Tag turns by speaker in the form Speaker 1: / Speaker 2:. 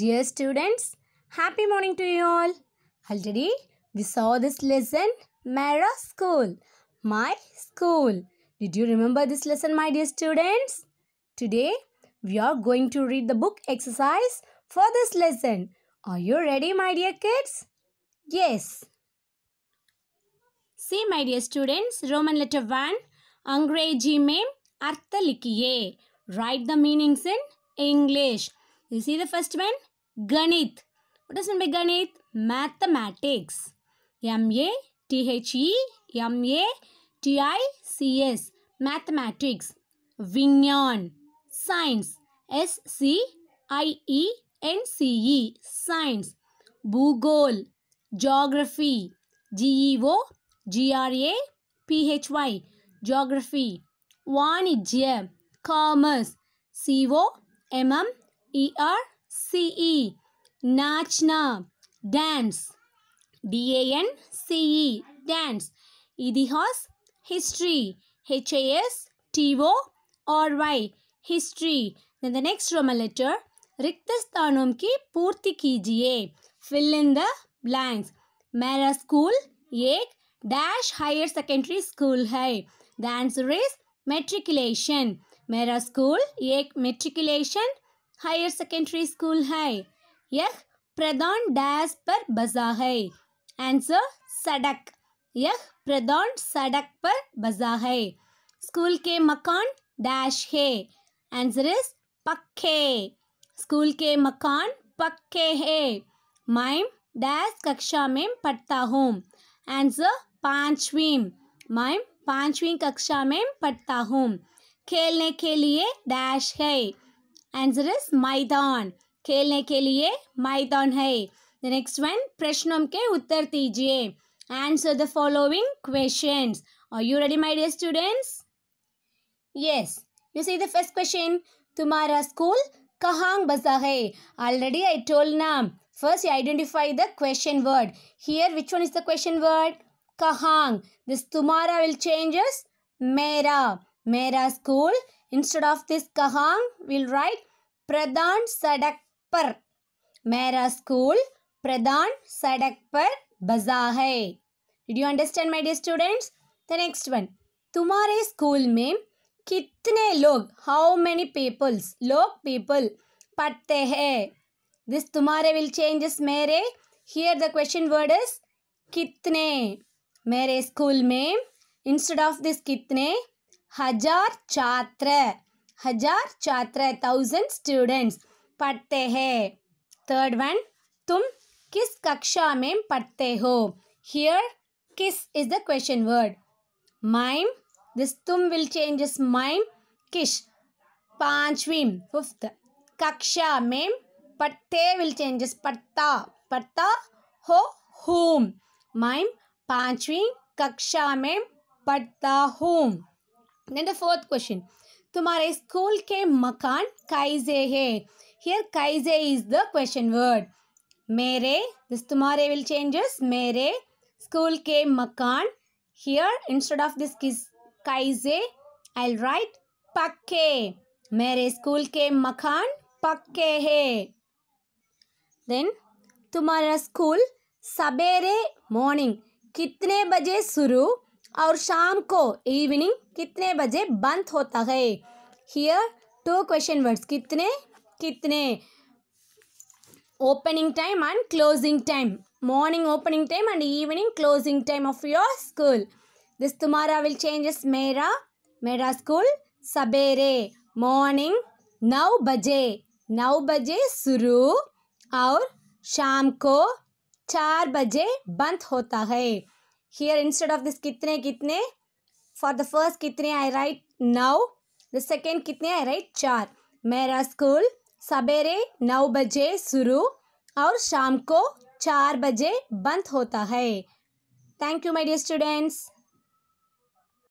Speaker 1: Dear students, happy morning to you all. Already we saw this lesson Mara School, my school. Did you remember this lesson my dear students? Today we are going to read the book exercise for this lesson. Are you ready my dear kids? Yes. See my dear students, Roman letter 1, अंग्रेजी में अर्थ Write the meanings in English. You see the first one? Ganit. What does it mean by Ganit? Mathematics. M-A-T-H-E-M-A-T-I-C-S. Mathematics. Vignan. Science. S-C-I-E-N-C-E. Science. Bhugol. Geography. G-E-O. G-R-A-P-H-Y. Geography. Vanijya. Commerce. C-O-M-M. -M E R C E नाचना dance D N C E dance इतिहास history h a s t o r y history then the next roman letter रिक्त स्थानों की पूर्ति कीजिए fill in the blanks मेरा school एक dash higher secondary school है द आंसर इज मेट्रिकुलेशन मेरा स्कूल एक मेट्रिकुलेशन हायर सेकेंडरी स्कूल है यह प्रधान डैश पर बजा है आंसर सड़क यह प्रधान सड़क पर बजा है स्कूल के मकान डैश है आंसर इज पक्के स्कूल के मकान पक्के है मैं डैश कक्षा में पढ़ता हूँ आंसर पांचवीं मैं पांचवीं कक्षा में पढ़ता हूँ खेलने के लिए डैश है आंसर इज मैदान खेलने के लिए मैदान है नेक्स्ट वन प्रश्नों के उत्तर दीजिए आंसर द फॉलोइंग क्वेश्चन और you ready my dear students yes you see the first question तुम्हारा स्कूल कहाँ बसा है ऑलरेडी आई टोल नाम first you identify the question word here which one is the question word कहाँ this तुम्हारा will changes मेरा मेरा school Instead of this kahang, we'll write Pradhan Sadak पर मेरा स्कूल प्रधान सड़क पर बजा है did you understand my dear students the next one तुम्हारे स्कूल में कितने लोग हाउ मेनी पीपल्स लोग पीपल पढ़ते हैं दिस तुम्हारे विल चेंजेस मेरे here the question word is कितने मेरे स्कूल में इंस्टेड ऑफ दिस कितने हजार छात्र हजार छात्र थाउजेंड स्टूडेंट्स पढ़ते हैं थर्ड वन तुम किस कक्षा में पढ़ते हो हियर किस इज द क्वेश्चन वर्ड माइम दिस तुम विल चेंज इस माइम किश पांचवी फिफ्थ कक्षा में पढ़ते विल चेंजेस पढ़ता पढ़ता हो होम माइम पांचवी कक्षा में पढ़ता हूँ Then the fourth question. तुम्हारे स्कूल के मकान काइजे है हियर काइजे इज द क्वेश्चन वर्ड मेरे दिस तुम्हारे विल चेंजेस मेरे स्कूल के मकान हियर इंस्टेड ऑफ दिस किस काइजे आई राइट पक्के मेरे स्कूल के मकान पक्के है देन तुम्हारा स्कूल सवेरे मॉर्निंग कितने बजे शुरू और शाम को इवनिंग कितने बजे बंद होता है हियर टू क्वेश्चन वर्ड्स कितने कितने opening time and closing time morning opening time and evening closing time of your school this तुम्हारा विल चेंजेस मेरा मेरा स्कूल सवेरे मॉर्निंग नौ बजे नौ बजे शुरू और शाम को चार बजे बंद होता है here instead of this kitne kitne for the first kitne i write now the second kitne i write char मेरा स्कूल सवेरे नौ बजे शुरू और शाम को चार बजे बंद होता है thank you my dear students